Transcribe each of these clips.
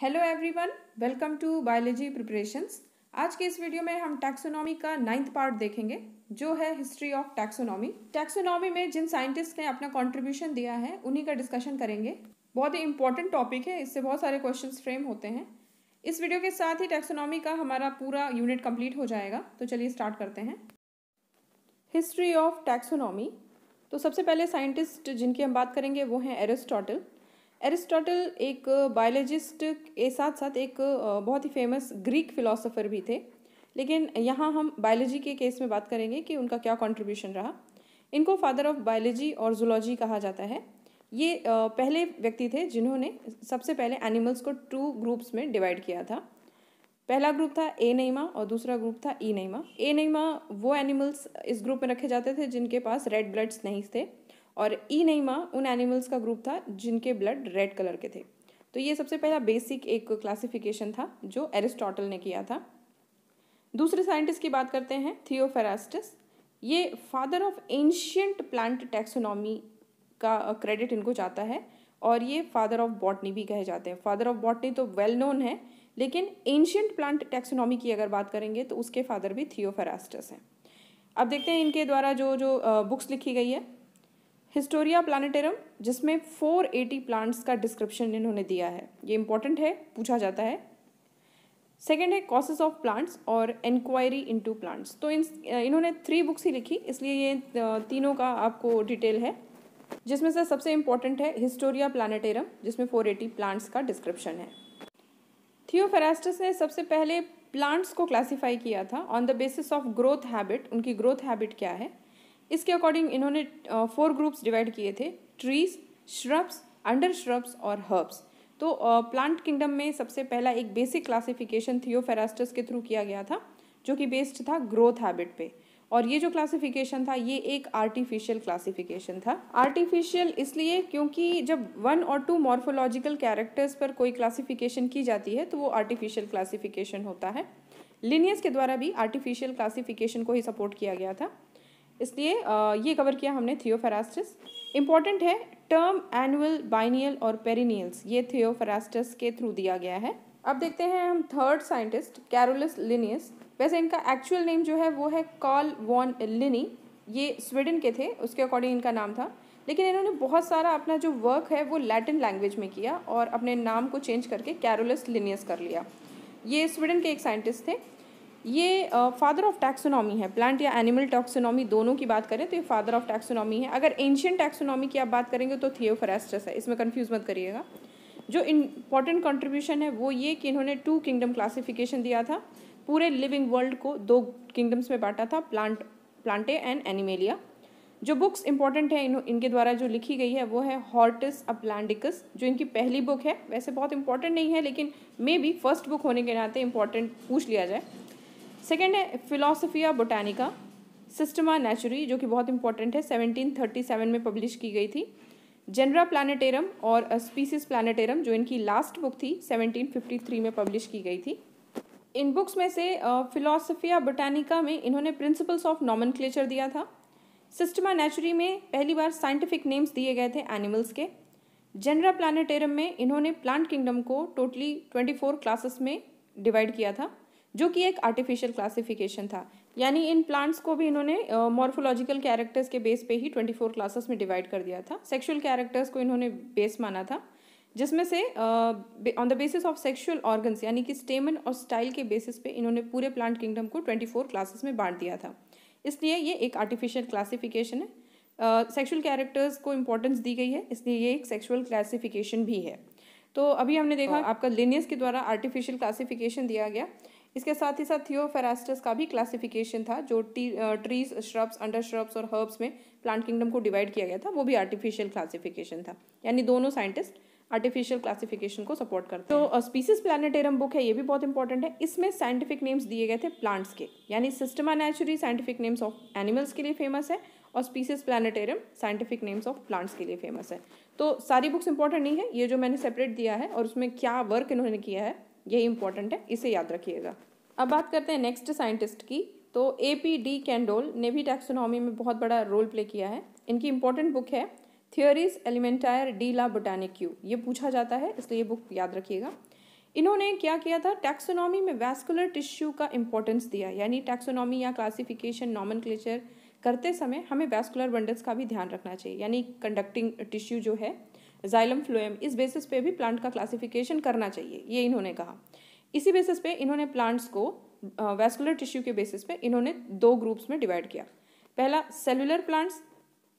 Hello everyone welcome to biology preparations आज के इस वीडियो में हम टैक्सोनॉमी का नाइन्थ पार्ट देखेंगे जो है हिस्ट्री ऑफ टैक्सोनॉमी टैक्सोनॉमी में जिन साइंटिस्ट ने अपना कंट्रीब्यूशन दिया है उन्हीं का डिस्कशन करेंगे बहुत ही इंपॉर्टेंट टॉपिक है इससे बहुत सारे क्वेश्चन फ्रेम होते हैं इस वीडियो के साथ ही टैक्सोनॉमी का हमारा पूरा यूनिट कम्प्लीट हो जाएगा तो चलिए स्टार्ट करते हैं हिस्ट्री ऑफ टैक्सोनॉमी तो सबसे पहले साइंटिस्ट जिनकी हम बात करेंगे वो हैं एरिस्टोटल एरिस्टोटल एक बायोलॉजिस्ट के साथ साथ एक बहुत ही फेमस ग्रीक फिलोसोफर भी थे लेकिन यहाँ हम बायोलॉजी के केस में बात करेंगे कि उनका क्या कंट्रीब्यूशन रहा इनको फादर ऑफ बायोलॉजी और जूलॉजी कहा जाता है ये पहले व्यक्ति थे जिन्होंने सबसे पहले एनिमल्स को टू ग्रुप्स में डिवाइड किया था पहला ग्रुप था ए नईमा और दूसरा ग्रुप था ई e नईमा ए नईमा वो एनिमल्स इस ग्रुप में रखे जाते थे जिनके पास रेड ब्लड्स नहीं थे और ई नईमा उन एनिमल्स का ग्रुप था जिनके ब्लड रेड कलर के थे तो ये सबसे पहला बेसिक एक क्लासिफिकेशन था जो एरिस्टोटल ने किया था दूसरे साइंटिस्ट की बात करते हैं थियोफेरास्टस ये father of ancient plant taxonomy का क्रेडिट इनको जाता है और ये फादर ऑफ बॉटनी भी कहे जाते हैं फादर ऑफ बॉटनी तो वेल नोन है लेकिन एंशियंट प्लांट टैक्सोनॉमी की अगर बात करेंगे तो उसके फादर भी थियोफेरास्टस हैं अब देखते हैं इनके द्वारा जो जो बुक्स लिखी गई है हिस्टोरिया प्लानिटेरम जिसमें 480 प्लांट्स का डिस्क्रिप्शन इन्होंने दिया है ये इंपॉर्टेंट है पूछा जाता है सेकेंड है कॉसेज ऑफ प्लांट्स और इंक्वायरी इनटू प्लांट्स तो इन इन्होंने थ्री बुक्स ही लिखी इसलिए ये तीनों का आपको डिटेल है जिसमें से सबसे इम्पॉर्टेंट है हिस्टोरिया प्लानिटेरम जिसमें 480 प्लांट्स का डिस्क्रिप्शन है थियोफेरास्टस ने सबसे पहले प्लांट्स को क्लासीफाई किया था on the basis of growth habit उनकी ग्रोथ हैबिट क्या है इसके अकॉर्डिंग इन्होंने फोर ग्रुप्स डिवाइड किए थे ट्रीज श्रब्स अंडर श्रब्स और हर्ब्स तो प्लांट किंगडम में सबसे पहला एक बेसिक क्लासिफिकेशन थियोफेरास्टस के थ्रू किया गया था जो कि बेस्ड था ग्रोथ हैबिट पे और ये जो क्लासिफिकेशन था ये एक आर्टिफिशियल क्लासिफिकेशन था आर्टिफिशियल इसलिए क्योंकि जब वन और टू मॉर्फोलॉजिकल कैरेक्टर्स पर कोई क्लासिफिकेशन की जाती है तो वो आर्टिफिशियल क्लासिफिकेशन होता है लिनियस के द्वारा भी आर्टिफिशियल क्लासिफिकेशन को ही सपोर्ट किया गया था इसलिए ये कवर किया हमने थियोफेरास्टिस इम्पॉर्टेंट है टर्म एनुअल बाइनियल और पेरिनियल्स ये थियोफेरास्टिस के थ्रू दिया गया है अब देखते हैं हम थर्ड साइंटिस्ट कैरोलिस लिनियस वैसे इनका एक्चुअल नेम जो है वो है कॉल वॉन लिनी ये स्वीडन के थे उसके अकॉर्डिंग इनका नाम था लेकिन इन्होंने बहुत सारा अपना जो वर्क है वो लैटिन लैंग्वेज में किया और अपने नाम को चेंज करके कैरोलिस लिनियस कर लिया ये स्वीडन के एक साइंटिस्ट थे ये फादर ऑफ टैक्सोनॉमी है प्लांट या एनिमल टैक्सोनॉमी दोनों की बात करें तो ये फादर ऑफ टैक्सोनॉमी है अगर एंशियन टैक्सोनॉमी की आप बात करेंगे तो थियोफरेस्टस है इसमें कन्फ्यूज मत करिएगा जो इम्पॉर्टेंट कंट्रीब्यूशन है वो ये कि इन्होंने टू किंगडम क्लासिफिकेशन दिया था पूरे लिविंग वर्ल्ड को दो किंगडम्स में बांटा था प्लांट प्लांटे एंड एनिमेलिया जो बुक्स इंपॉर्टेंट हैं इन, इनके द्वारा जो लिखी गई है वो है हॉर्टिस प्लांटिकस जो इनकी पहली बुक है वैसे बहुत इंपॉर्टेंट नहीं है लेकिन मे बी फर्स्ट बुक होने के नाते इंपॉर्टेंट पूछ लिया जाए सेकेंड है फिलोसफिया बोटानिका सिस्टमा नेचुरी जो कि बहुत इंपॉर्टेंट है 1737 में पब्लिश की गई थी जनरा प्लानिटेरम और स्पीसीज प्लानिटेरम जो इनकी लास्ट बुक थी 1753 में पब्लिश की गई थी इन बुक्स में से फिलोसफिया बोटानिका में इन्होंने प्रिंसिपल्स ऑफ नॉमन दिया था सिस्टमा नेचुरी में पहली बार साइंटिफिक नेम्स दिए गए थे एनिमल्स के जनरा प्लानिटेरम में इन्होंने प्लांट किंगडम को टोटली फोर क्लासेस में डिवाइड किया था जो कि एक आर्टिफिशियल क्लासिफिकेशन था यानी इन प्लांट्स को भी इन्होंने मॉर्फोलॉजिकल कैरेक्टर्स के बेस पे ही ट्वेंटी फोर क्लासेस में डिवाइड कर दिया था सेक्शुअल कैरेक्टर्स को इन्होंने बेस माना था जिसमें से on the basis of sexual organs यानी कि स्टेमन और स्टाइल के बेसिस पे इन्होंने पूरे प्लांट किंगडम को ट्वेंटी फोर क्लासेस में बांट दिया था इसलिए ये एक आर्टिफिशियल क्लासिफिकेशन है सेक्सुअल uh, कैरेक्टर्स को इम्पोर्टेंस दी गई है इसलिए ये एक सेक्सुअल क्लासिफिकेशन भी है तो अभी हमने देखा हाँ। आपका लिनियस के द्वारा आर्टिफिशियल क्लासिफिकेशन दिया गया इसके साथ ही साथ थियोफेरास्टस का भी क्लासिफिकेशन था जो टी ट्रीज श्रब्स अंडर श्रब्स और हर्ब्स में प्लांट किंगडम को डिवाइड किया गया था वो भी आर्टिफिशियल क्लासिफिकेशन था यानी दोनों साइंटिस्ट आर्टिफिशियल क्लासिफिकेशन को सपोर्ट करते हैं तो स्पीसीज प्लानिटेरियम बुक है ये भी बहुत इंपॉर्टेंट है इसमें साइंटिफिक नेम्स दिए गए थे प्लांट्स के यानी systema naturae scientific names of animals के लिए फेमस है और species plantarum scientific names of plants के लिए फेमस है तो सारी बुक्स इंपॉर्टेंट नहीं है ये जो मैंने सेपरेट दिया है और उसमें क्या वर्क इन्होंने किया है यही इंपॉर्टेंट है इसे याद रखिएगा अब बात करते हैं नेक्स्ट साइंटिस्ट की तो ए पी डी कैंडोल ने भी टैक्सोनॉमी में बहुत बड़ा रोल प्ले किया है इनकी इंपॉर्टेंट बुक है थियोरीज एलिमेंटायर डी ला क्यू ये पूछा जाता है इसलिए ये बुक याद रखिएगा इन्होंने क्या किया था टैक्सोनॉमी में वैस्कुलर टिश्यू का इंपॉर्टेंस दिया यानी टैक्सोनॉमी या क्लासिफिकेशन नॉमन करते समय हमें वैस्कुलर बंडल्स का भी ध्यान रखना चाहिए यानी कंडक्टिंग टिश्यू जो है जाइलम फ्लोएम इस बेसिस पे भी प्लांट का क्लासिफिकेशन करना चाहिए ये इन्होंने कहा इसी बेसिस पे इन्होंने प्लांट्स को वेस्कुलर टिश्यू के बेसिस पे इन्होंने दो ग्रुप्स में डिवाइड किया पहला सेलुलर प्लांट्स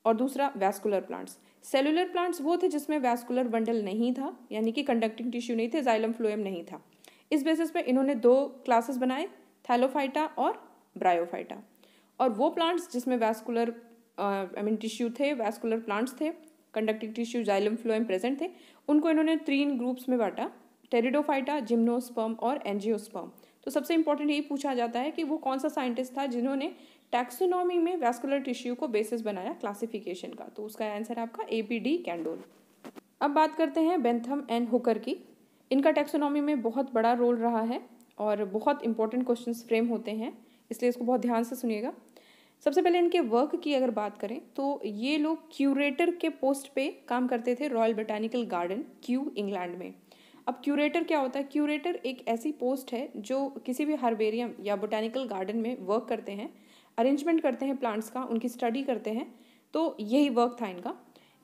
और दूसरा वैस्कुलर प्लांट्स सेलुलर प्लांट्स वो थे जिसमें वैस्कुलर बंडल नहीं था यानी कि कंडक्टिंग टिश्यू नहीं थे जाइलम फ्लोएम नहीं था इस बेसिस पे इन्होंने दो क्लासेस बनाए थैलोफाइटा और ब्रायोफाइटा और वो प्लांट्स जिसमें वैस्कुलर आई मीन टिश्यू थे वैस्कुलर प्लांट्स थे conductive tissue xylem phloem present थे उनको इन्होंने तीन ग्रुप्स में बांटा टेरिडोफाइटा जिम्नोस्पर्म और एनजियोस्पर्म तो सबसे इंपॉर्टेंट यही पूछा जाता है कि वो कौन सा साइंटिस्ट था जिन्होंने टैक्सोनॉमी में वैस्कुलर टिश्यू को बेसिस बनाया क्लासिफिकेशन का तो उसका आंसर आपका ए पी डी कैंडोल अब बात करते हैं बेंथम एंड हुकर की इनका टैक्सोनॉमी में बहुत बड़ा रोल रहा है और बहुत इंपॉर्टेंट क्वेश्चंस फ्रेम होते हैं इसलिए इसको बहुत ध्यान से सुनिएगा सबसे पहले इनके वर्क की अगर बात करें तो ये लोग क्यूरेटर के पोस्ट पे काम करते थे royal botanical garden Kew England में अब क्यूरेटर क्या होता है क्यूरेटर एक ऐसी पोस्ट है जो किसी भी हार्बेरियम या बोटानिकल गार्डन में वर्क करते हैं अरेंजमेंट करते हैं प्लांट्स का उनकी स्टडी करते हैं तो यही वर्क था इनका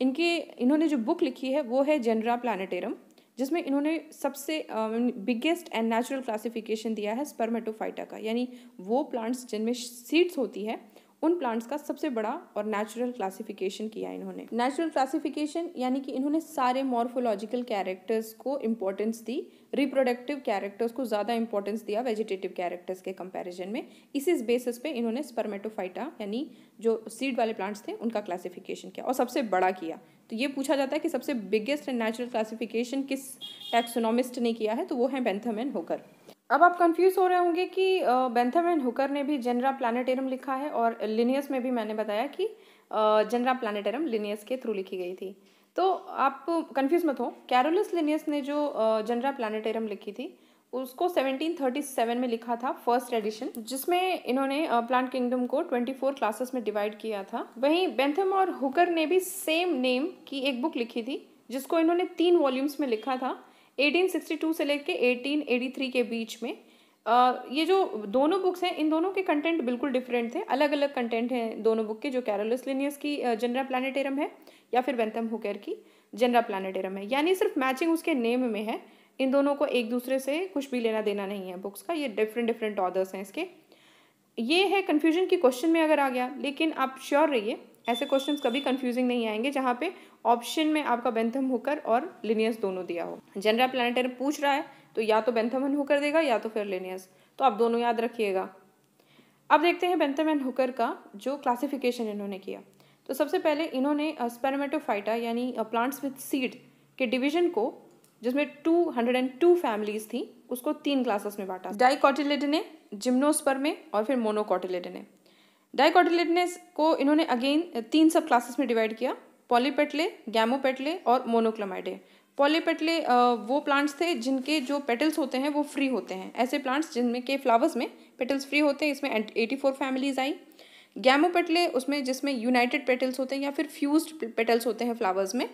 इनके इन्होंने जो बुक लिखी है वो है जनरा प्लानिटेरम जिसमें इन्होंने सबसे बिगेस्ट एंड नेचुरल क्लासिफिकेशन दिया है स्पर्मेटोफाइटा का यानी वो प्लांट्स जिनमें सीड्स होती है उन प्लांट्स का सबसे बड़ा और नेचुरल क्लासिफिकेशन किया इन्होंने नेचुरल क्लासिफिकेशन यानी कि इन्होंने सारे मॉर्फोलॉजिकल कैरेक्टर्स को इम्पोर्टेंस दी रिप्रोडक्टिव कैरेक्टर्स को ज़्यादा इंपॉर्टेंस दिया वेजिटेटिव कैरेक्टर्स के कंपैरिजन में इसी बेसिस पे इन्होंने स्पर्मेटोफाइटा यानी जो सीड वाले प्लांट्स थे उनका क्लासिफिकेशन किया और सबसे बड़ा किया तो ये पूछा जाता है कि सबसे बिगेस्ट एंड नेचुरल क्लासिफिकेशन किस टैक्सोनॉमिस्ट ने किया है तो वो है बेंथम एंड होकर अब आप कंफ्यूज हो रहे होंगे कि बेंथम एंड हुकर ने भी जनरा प्लानिटेरियम लिखा है और लिनियस में भी मैंने बताया कि जनरा प्लानिटेरियम लिनियस के थ्रू लिखी गई थी तो आप कंफ्यूज मत हो कैरोलस लिनियस ने जो जनरा प्लानिटेरियम लिखी थी उसको 1737 में लिखा था फर्स्ट एडिशन जिसमें इन्होंने प्लांट किंगडम को 24 क्लासेस में डिवाइड किया था वहीं बेंथम और हुकर ने भी सेम नेम की एक बुक लिखी थी जिसको इन्होंने तीन वॉल्यूम्स में लिखा था 1862 से लेके 1883 के बीच में आ, ये जो दोनों बुक्स हैं इन दोनों के कंटेंट बिल्कुल डिफरेंट थे अलग अलग कंटेंट हैं दोनों बुक के जो कैरोलस लिनियस की जनरा प्लानिटेरम है या फिर वेंथम हुकर की जनरा प्लानिटेरम है यानी सिर्फ मैचिंग उसके नेम में है इन दोनों को एक दूसरे से कुछ भी लेना देना नहीं है बुक्स का ये डिफरेंट डिफरेंट ऑर्डर्स हैं इसके ये है कन्फ्यूजन की क्वेश्चन में अगर आ गया लेकिन आप श्योर रहिए ऐसे क्वेश्चन कभी कन्फ्यूजिंग नहीं आएंगे जहाँ पे ऑप्शन में आपका बेंथम होकर और लिनियस दोनों दिया हो जनरल प्लानिटर पूछ रहा है तो या तो बेंथम एंड हुकर देगा या तो फिर लिनियस तो आप दोनों याद रखिएगा अब देखते हैं बेंथम एंड हुकर का जो क्लासिफिकेशन इन्होंने किया तो सबसे पहले इन्होंने स्पेरमेटोफाइटा यानी प्लांट्स विथ सीड के डिविजन को जिसमें 202 फैमिलीज थी उसको तीन क्लासेस में बांटा डाइकॉटिलेडने में और फिर मोनोकॉटिलेडने डाइकॉटिलेडनेस को इन्होंने अगेन तीन सब क्लासेस में डिवाइड किया पॉलीपेटले गैमोपेटले और मोनोक्लोमाइडे पॉलीपेटले वो प्लांट्स थे जिनके जो पेटल्स होते हैं वो फ्री होते हैं ऐसे प्लांट्स जिनमें के फ्लावर्स में पेटल्स फ्री होते हैं इसमें एटी फोर फैमिलीज आई गैमोपेटले उसमें जिसमें यूनाइटेड पेटल्स होते हैं या फिर फ्यूज पेटल्स होते हैं फ्लावर्स में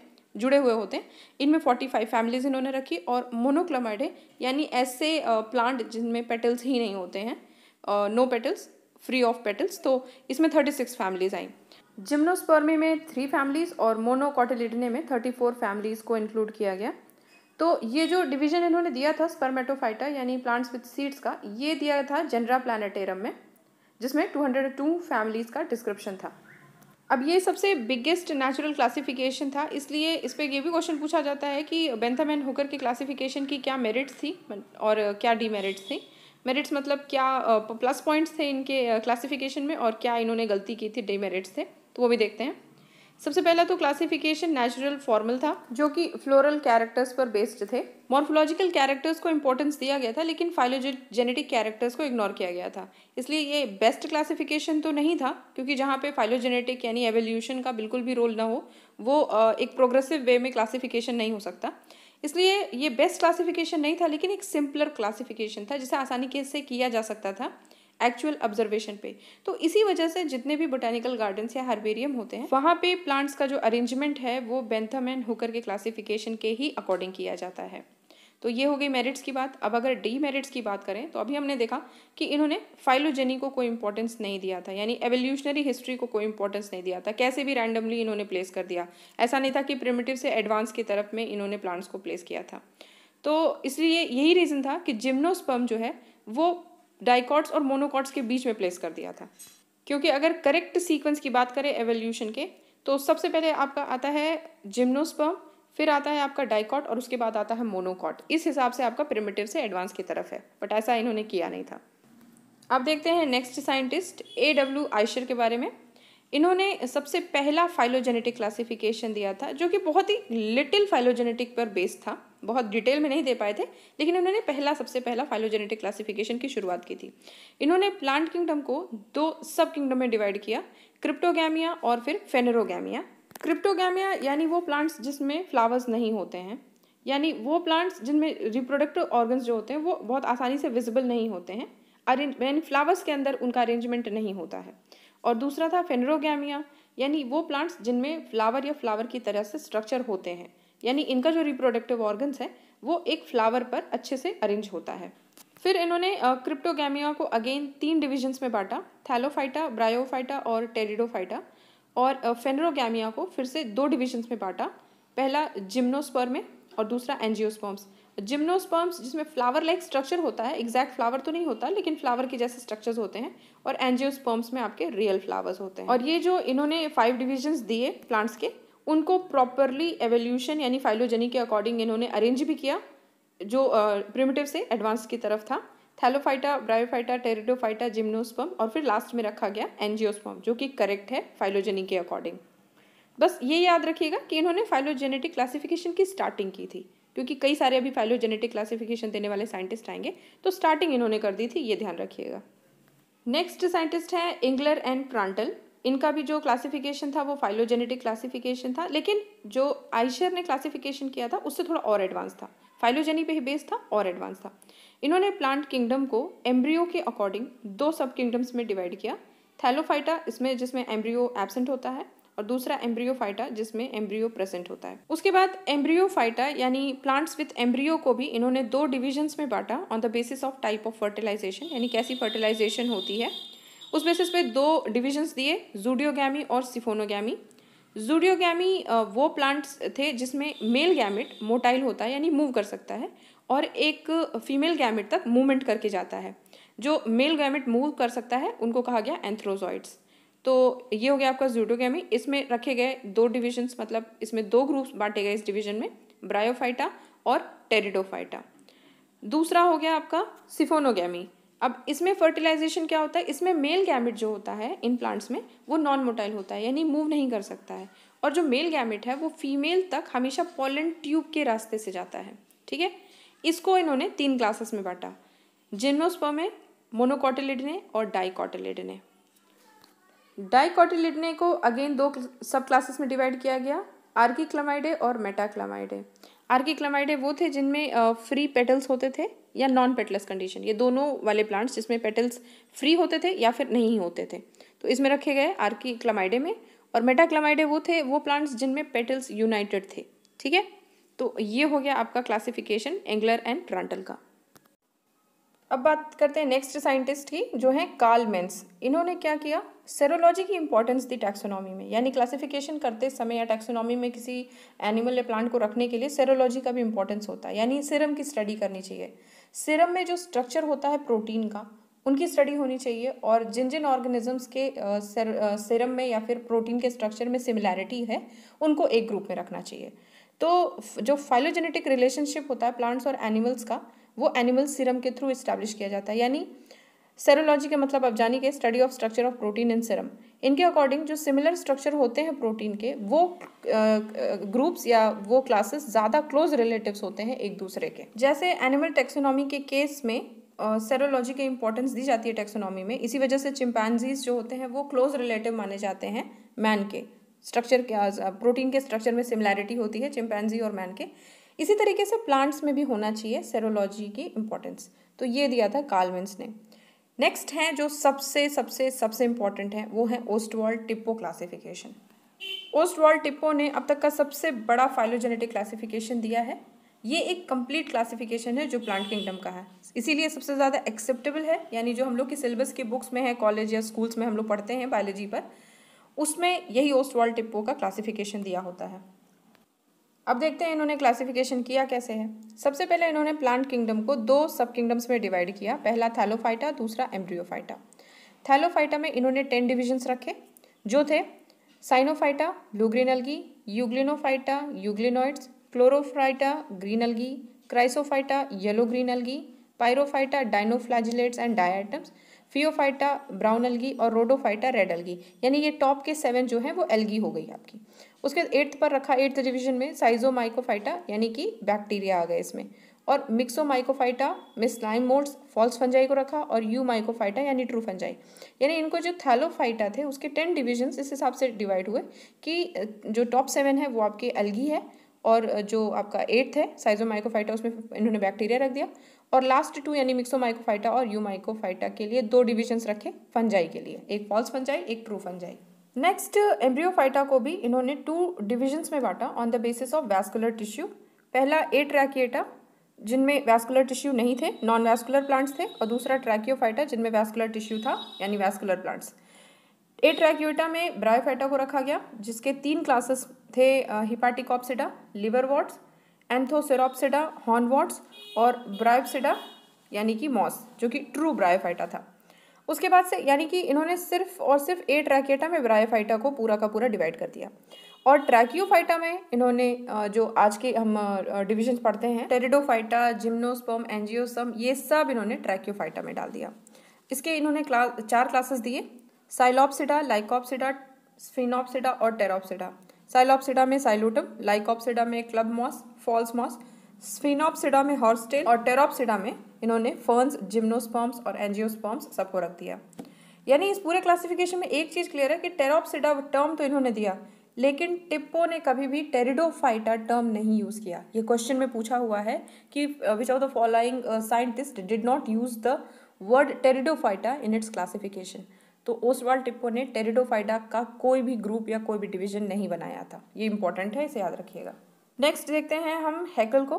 जुड़े हुए होते हैं इनमें फोर्टी फाइव फैमिलीज इन्होंने रखी और मोनोक्लोमाइडे यानी ऐसे प्लांट जिनमें पेटल्स ही नहीं होते हैं no petals free of petals तो इसमें थर्टी सिक्स फैमिलीज आई जिम्नोस्पर्मी में थ्री फैमिलीज़ और मोनोकॉटिलिडने में थर्टी फोर फैमिलीज़ को इंक्लूड किया गया तो ये जो डिवीजन इन्होंने दिया था स्पर्मेटोफाइटा यानी प्लांट्स विथ सीड्स का ये दिया था जनरा प्लानटेरम में जिसमें 202 फैमिलीज़ का डिस्क्रिप्शन था अब ये सबसे बिगेस्ट नेचुरल क्लासिफिकेशन था इसलिए इस पर यह भी क्वेश्चन पूछा जाता है कि बेंथम एंड हुकर के क्लासिफिकेशन की क्या मेरिट्स थी और क्या डीमेरिट्स थी मेरिट्स मतलब क्या प्लस uh, पॉइंट्स थे इनके क्लासिफिकेशन uh, में और क्या इन्होंने गलती की थी डीमेरिट्स थे तो वो भी देखते हैं सबसे पहला तो क्लासिफिकेशन नेचुरल फॉर्मल था जो कि फ्लोरल कैरेक्टर्स पर बेस्ड थे मॉर्फोलॉजिकल कैरेक्टर्स को इम्पोर्टेंस दिया गया था लेकिन फाइलोजेनेटिक कैरेक्टर्स को इग्नोर किया गया था इसलिए ये बेस्ट क्लासिफिकेशन तो नहीं था क्योंकि जहाँ पे फाइलोजेनेटिक यानी एवोल्यूशन का बिल्कुल भी रोल ना हो वो एक प्रोग्रेसिव वे में क्लासिफिकेशन नहीं हो सकता इसलिए ये बेस्ट क्लासिफिकेशन नहीं था लेकिन एक सिंपलर क्लासिफिकेशन था जिसे आसानी के से किया जा सकता था एक्चुअल ऑब्जर्वेशन पे तो इसी वजह से जितने भी बोटेनिकल गार्डन्स या हर्बेरियम होते हैं वहाँ पे प्लांट्स का जो अरेंजमेंट है वो बेंथम एंड हुकर के क्लासिफिकेशन के ही अकॉर्डिंग किया जाता है तो ये हो गई मेरिट्स की बात अब अगर डी मेरिट्स की बात करें तो अभी हमने देखा कि इन्होंने फाइलोजेनी को कोई इंपॉर्टेंस नहीं दिया था यानी एवोल्यूशनरी हिस्ट्री को कोई इंपॉर्टेंस नहीं दिया था कैसे भी रैंडमली इन्होंने प्लेस कर दिया ऐसा नहीं था कि प्रिमेटिव से एडवांस की तरफ में इन्होंने प्लांट्स को प्लेस किया था तो इसलिए यही रीज़न था कि जिम्नोस्पर्म जो है वो डाइकॉट्स और मोनोकॉट्स के बीच में प्लेस कर दिया था क्योंकि अगर करेक्ट सीक्वेंस की बात करें एवोल्यूशन के तो सबसे पहले आपका आता है जिम्नोस्पर्म फिर आता है आपका डाइकॉट और उसके बाद आता है मोनोकॉट इस हिसाब से आपका प्रिमेटिव से एडवांस की तरफ है बट ऐसा इन्होंने किया नहीं था अब देखते हैं next scientist A W Eichler के बारे में इन्होंने सबसे पहला फाइलोजेनेटिक क्लासिफिकेशन दिया था जो कि बहुत ही लिटिल फाइलोजेनेटिक पर बेस्ड था बहुत डिटेल में नहीं दे पाए थे लेकिन इन्होंने पहला सबसे पहला फाइलोजेनेटिक क्लासिफिकेशन की शुरुआत की थी इन्होंने प्लांट किंगडम को दो सब किंगडम में डिवाइड किया क्रिप्टोगैमिया और फिर फेनेरोगैमिया क्रिप्टोगैमिया यानी वो प्लांट्स जिसमें फ्लावर्स नहीं होते हैं यानी वो प्लांट्स जिनमें रिप्रोडक्टिव ऑर्गन्स जो होते हैं वो बहुत आसानी से विजिबल नहीं होते हैं अरेंज यानी फ्लावर्स के अंदर उनका अरेंजमेंट नहीं होता है और दूसरा था फेनरोगैमिया यानी वो प्लांट्स जिनमें फ्लावर या फ्लावर की तरह से स्ट्रक्चर होते हैं यानी इनका जो रिप्रोडक्टिव ऑर्गन्स है वो एक फ्लावर पर अच्छे से अरेंज होता है फिर इन्होंने क्रिप्टोगैमिया को अगेन तीन डिविजन्स में बांटा थैलोफाइटा ब्रायोफाइटा और टेरिडोफाइटा और फेनरोगैमिया को फिर से दो डिविजन्स में बांटा पहला जिम्नोस्पर्म में और दूसरा एनजियोस्पर्म्स जिम्नोस्पर्म्स जिसमें फ्लावर लाइक स्ट्रक्चर होता है एग्जैक्ट फ्लावर तो नहीं होता लेकिन फ्लावर के जैसे स्ट्रक्चर्स होते हैं और एनजियोस्पर्म्स में आपके रियल फ्लावर्स होते हैं और ये जो इन्होंने फाइव डिविजन्स दिए प्लांट्स के उनको प्रॉपरली एवोल्यूशन यानी फाइलोजेनी के अकॉर्डिंग इन्होंने अरेंज भी किया जो प्रिमिटिव uh, से एडवांस की तरफ था थैलोफाइटा ब्रायोफाइटा टेरिडोफाइटा जिम्नोस्पर्म और फिर लास्ट में रखा गया एनजियोस्पर्म जो कि करेक्ट है फाइलोजेनी के अकॉर्डिंग बस ये याद रखिएगा कि इन्होंने फाइलोजेनेटिक क्लासिफिकेशन की स्टार्टिंग की थी क्योंकि कई सारे अभी फाइलोजेनेटिक क्लासिफिकेशन देने वाले साइंटिस्ट आएंगे तो स्टार्टिंग इन्होंने कर दी थी ये ध्यान रखिएगा नेक्स्ट साइंटिस्ट हैं इंग्लर एंड प्रांटल इनका भी जो क्लासिफिकेशन था वो फाइलोजेनेटिक क्लासिफिकेशन था लेकिन जो आइशर ने क्लासिफिकेशन किया था उससे थोड़ा और एडवांस था फाइलोजेनी पे ही बेस था और एडवांस था इन्होंने प्लांट किंगडम को एम्ब्रियो के अकॉर्डिंग दो सब किंगडम्स में डिवाइड किया थैलोफाइटा इसमें जिसमें एम्ब्रियो एबसेंट होता है और दूसरा एम्ब्रियोफाइटा जिसमें एम्ब्रियो प्रेजेंट होता है उसके बाद एम्ब्रियोफाइटा यानी प्लांट्स विथ एम्ब्रियो को भी इन्होंने दो डिविजन्स में बांटा on the basis of type of fertilization यानी कैसी फर्टिलाइजेशन होती है उस बेसिस पे दो डिविजन्स दिए जूडियोगी और सिफोनोगी जूडियोगी वो प्लांट्स थे जिसमें मेल गैमिट मोटाइल होता है यानी मूव कर सकता है और एक फीमेल गैमिट तक मूवमेंट करके जाता है जो मेल गैमिट मूव कर सकता है उनको कहा गया एंथ्रोजॉइड्स तो ये हो गया आपका जूडोगी इसमें रखे गए दो डिविजन्स मतलब इसमें दो ग्रुप्स बांटे गए इस डिवीजन में ब्रायोफाइटा और टेरिडोफाइटा दूसरा हो गया आपका सिफोनोगैमी अब इसमें फर्टिलाइजेशन क्या होता है इसमें मेल गैमिट जो होता है इन प्लांट्स में वो नॉन मोटाइल होता है यानी मूव नहीं कर सकता है और जो मेल गैमिट है वो फीमेल तक हमेशा पोलन ट्यूब के रास्ते से जाता है ठीक है इसको इन्होंने तीन क्लासेस में बांटा जिम्नोस्पर्म में मोनोकॉटिलिडने और डाइकॉटिलिडने डाइकोटिलिडने को अगेन दो सब क्लासेस में डिवाइड किया गया आर्किक्लमाइडे और मेटाक्लमाइडे आर्किक्लमाइडे वो थे जिनमें फ्री पेटल्स होते थे या नॉन पेटलस कंडीशन ये दोनों वाले प्लांट्स जिसमें पेटल्स फ्री होते थे या फिर नहीं होते थे तो इसमें रखे गए आर्किक्लमाइडे में और मेटाक्लमाइडे वो थे वो प्लांट्स जिनमें पेटल्स यूनाइटेड थे ठीक है तो ये हो गया आपका क्लासिफिकेशन एंगलर एंड ट्रांटल का अब बात करते हैं नेक्स्ट साइंटिस्ट की जो है कार्ल मेंस इन्होंने क्या किया सेरोलॉजी की इंपॉर्टेंस दी टैक्सोनॉमी में यानी क्लासिफिकेशन करते समय या टैक्सोनॉमी में किसी एनिमल या प्लांट को रखने के लिए सेरोलॉजी का भी इंपॉर्टेंस होता है यानी सिरम की स्टडी करनी चाहिए सिरम में जो स्ट्रक्चर होता है प्रोटीन का उनकी स्टडी होनी चाहिए और जिन जिन ऑर्गेनिजम्स के सिरम में या फिर प्रोटीन के स्ट्रक्चर में सिमिलैरिटी है उनको एक ग्रुप में रखना चाहिए तो जो फाइलोजेनेटिक रिलेशनशिप होता है प्लांट्स और एनिमल्स का वो एनिमल सीरम के थ्रू इस्टेब्लिश किया जाता है यानी सेरोलॉजी का मतलब जानी के study of structure of protein in serum इनके अकॉर्डिंग जो सिमिलर स्ट्रक्चर होते हैं प्रोटीन के वो ग्रुप्स या वो क्लासेस ज़्यादा क्लोज रिलेटिव्स होते हैं एक दूसरे के जैसे एनिमल टेक्सोनॉमी के केस में सेरोलॉजी uh, के इंपॉर्टेंस दी जाती है टेक्सोनॉमी में इसी वजह से चिंपैनजीज जो होते हैं वो क्लोज रिलेटिव माने जाते हैं मैन के स्ट्रक्चर के प्रोटीन के स्ट्रक्चर में सिमिलैरिटी होती है चिंपैनजी और मैन के इसी तरीके से प्लांट्स में भी होना चाहिए सेरोलॉजी की इम्पोर्टेंस तो ये दिया था कार्लविंस ने नेक्स्ट हैं जो सबसे सबसे सबसे इम्पॉर्टेंट है वो है ओस्टवॉल टिप्पो क्लासिफिकेशन ओस्टवॉल टिप्पो ने अब तक का सबसे बड़ा फाइलोजेनेटिक क्लासिफिकेशन दिया है ये एक कंप्लीट क्लासिफिकेशन है जो प्लांट किंगडम का है इसीलिए सबसे ज़्यादा एक्सेप्टेबल है यानी जो हम लोग की सिलेबस की बुक्स में है कॉलेज या स्कूल्स में हम लोग पढ़ते हैं बायोलॉजी पर उसमें यही ओस्टवॉल टिप्पो का क्लासिफिकेशन दिया होता है अब देखते हैं इन्होंने क्लासिफिकेशन किया कैसे है सबसे पहले इन्होंने प्लांट किंगडम को दो सब किंगडम्स में डिवाइड किया पहला थैलोफाइटा दूसरा एम्ब्रियोफाइटा थैलोफाइटा में इन्होंने टेन डिविजन्स रखे जो थे cyanophyta blue green algae euglenophyta euglenoids chlorophyta green algae chrysophyta yellow green algae pyrrophyta dinoflagellates and diatoms phaeophyta brown algae और रोडोफाइटा रेड एल्गी यानी ये टॉप के सेवन जो है वो एलगी हो गई आपकी उसके बाद एट्थ पर रखा एट्थ डिवीजन में साइजोमाइकोफाइटा यानी कि बैक्टीरिया आ गए इसमें और मिक्सोमाइकोफाइटा में स्लाइम मोड्स फॉल्स फंजाई को रखा और यू माइकोफाइटा यानी ट्रू फंजाई यानी इनको जो थैलोफाइटा थे उसके टेन डिविजन इस हिसाब से डिवाइड हुए कि जो टॉप सेवन है वो आपके अलगी है और जो आपका एट्थ है साइजोमाइकोफाइटा उसमें इन्होंने बैक्टीरिया रख दिया और लास्ट टू यानी मिक्सो माइकोफाइटा और यू माइकोफाइटा के लिए दो डिविजन्स रखे फंजाई के लिए एक फॉल्स फंजाई एक ट्रू फंजाई नेक्स्ट एम्ब्रियोफाइटा को भी इन्होंने टू डिविजन्स में बांटा on the basis of vascular tissue पहला ए ट्रैकिएटा जिनमें वैस्कुलर टिश्यू नहीं थे नॉन वैस्कुलर प्लांट्स थे और दूसरा ट्रैकियोफाइटा जिनमें वैस्कुलर टिश्यू था यानी वैस्कुलर प्लांट्स ए ट्रैक्यूटा में ब्रायोफाइटा को रखा गया जिसके तीन क्लासेस थे hepaticopsida liverworts anthocerotopsida hornworts और ब्रायोसिडा यानी कि मॉस जो कि ट्रू ब्रायोफाइटा था उसके बाद से यानी कि इन्होंने सिर्फ और सिर्फ ए ट्रैकेटा में ब्रायोफाइटा को पूरा का पूरा डिवाइड कर दिया और ट्रैकियोफाइटा में इन्होंने जो आज के हम डिविजन्स पढ़ते हैं टेरिडोफाइटा जिम्नोस्पर्म एनजियोसम ये सब इन्होंने ट्रैकियोफाइटा में डाल दिया इसके इन्होंने क्लास चार क्लासेस दिए साइलॉपसिडा लाइकॉपसिडा स्फिनॉपसिडा और टेरोपसिडा साइलॉपसिडा में साइलोटम लाइकॉपसिडा में club moss false moss sphenopsida में हॉर्सटेल और टेरोपसिडा में इन्होंने फर्न्स जिम्नोस्पॉम्स और एनजियोस्पॉम्स सबको रख दिया यानी इस पूरे क्लासिफिकेशन में एक चीज़ क्लियर है कि टेरोपसिडा टर्म तो इन्होंने दिया लेकिन टिप्पो ने कभी भी टेरिडोफाइटा टर्म नहीं यूज़ किया ये क्वेश्चन में पूछा हुआ है कि which of the following scientist did not use the word pteridophyta in its classification तो ओसवाल टिप्पो ने टेरिडोफाइटा का कोई भी ग्रुप या कोई भी डिवीजन नहीं बनाया था ये इंपॉर्टेंट है इसे याद रखिएगा नेक्स्ट देखते हैं हम हैकल को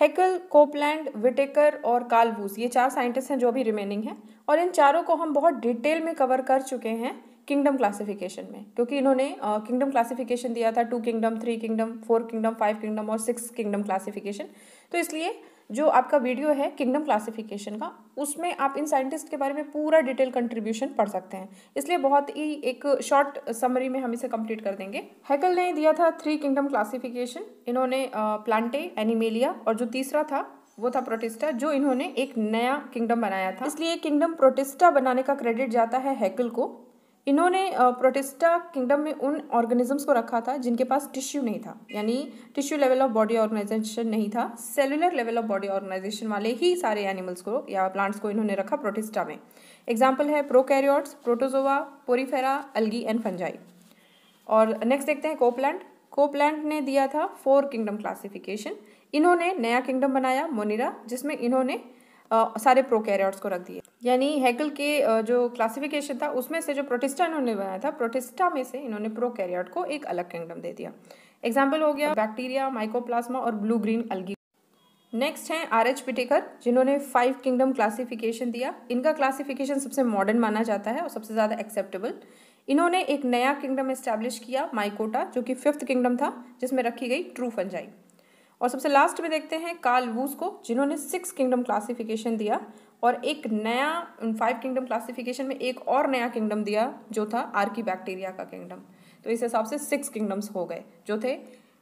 हैकल कोपलैंड विटेकर और कालबूस ये चार साइंटिस्ट हैं जो अभी रिमेनिंग हैं और इन चारों को हम बहुत डिटेल में कवर कर चुके हैं किंगडम क्लासिफिकेशन में क्योंकि इन्होंने किंगडम क्लासिफिकेशन दिया था two kingdom three kingdom four kingdom five kingdom और सिक्स किंगडम क्लासिफिकेशन तो इसलिए जो आपका वीडियो है किंगडम क्लासिफिकेशन का उसमें आप इन साइंटिस्ट के बारे में पूरा डिटेल कंट्रीब्यूशन पढ़ सकते हैं इसलिए बहुत ही एक शॉर्ट समरी में हम इसे कंप्लीट कर देंगे हैकल ने दिया था थ्री किंगडम क्लासिफिकेशन इन्होंने प्लांटे एनिमेलिया और जो तीसरा था वो था प्रोटिस्टा जो इन्होंने एक नया किंगडम बनाया था इसलिए किंगडम प्रोटिस्टा बनाने का क्रेडिट जाता है हैकल को इन्होंने प्रोटेस्टा किंगडम में उन ऑर्गेनिजम्स को रखा था जिनके पास टिश्यू नहीं था यानी tissue level of body organization नहीं था cellular level of body organization वाले ही सारे एनिमल्स को या प्लांट्स को इन्होंने रखा प्रोटेस्टा में एग्जाम्पल है prokaryotes protozoa porifera algae and fungi और नेक्स्ट देखते हैं कोपलैंड कोपलैंड ने दिया था फोर किंगडम क्लासिफिकेशन इन्होंने नया किंगडम बनाया मोनिरा जिसमें इन्होंने सारे प्रोकैरियोट्स को रख दिए यानी हैकल के जो क्लासिफिकेशन था उसमें से जो प्रोटिस्टा इन्होंने बनाया था प्रोटिस्टा में से इन्होंने प्रोकैरियोट को एक अलग किंगडम दे दिया एग्जाम्पल हो गया बैक्टीरिया माइकोप्लाज्मा और ब्लू ग्रीन अलगी नेक्स्ट हैं आर एच पिटेकर जिन्होंने फाइव किंगडम क्लासिफिकेशन दिया इनका क्लासिफिकेशन सबसे मॉडर्न माना जाता है और सबसे ज़्यादा एक्सेप्टेबल इन्होंने एक नया किंगडम इस्टेब्लिश किया माइकोटा जो कि फिफ्थ किंगडम था जिसमें रखी गई ट्रू फंजाई और सबसे लास्ट में देखते हैं कार्ल वूस को जिन्होंने सिक्स किंगडम क्लासिफिकेशन दिया और एक नया फाइव किंगडम क्लासिफिकेशन में एक और नया किंगडम दिया जो था आर्की बैक्टीरिया का किंगडम तो इस हिसाब से सिक्स किंगडम्स हो गए जो थे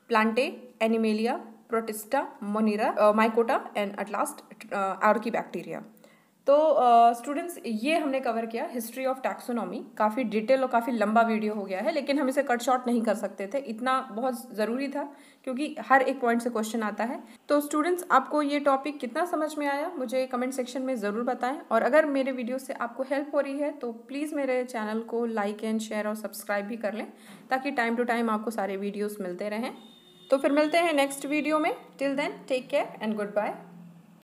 plantae animalia protista monera mycota and at last archaebacteria तो स्टूडेंट्स ये हमने कवर किया हिस्ट्री ऑफ टैक्सोनॉमी काफ़ी डिटेल और काफ़ी लंबा वीडियो हो गया है लेकिन हम इसे कट शॉर्ट नहीं कर सकते थे इतना बहुत ज़रूरी था क्योंकि हर एक पॉइंट से क्वेश्चन आता है तो स्टूडेंट्स आपको ये टॉपिक कितना समझ में आया मुझे कमेंट सेक्शन में ज़रूर बताएं और अगर मेरे वीडियो से आपको हेल्प हो रही है तो प्लीज़ मेरे चैनल को लाइक एंड शेयर और सब्सक्राइब भी कर लें ताकि टाइम टू टाइम आपको सारे वीडियोज़ मिलते रहें तो फिर मिलते हैं नेक्स्ट वीडियो में till then take care and good bye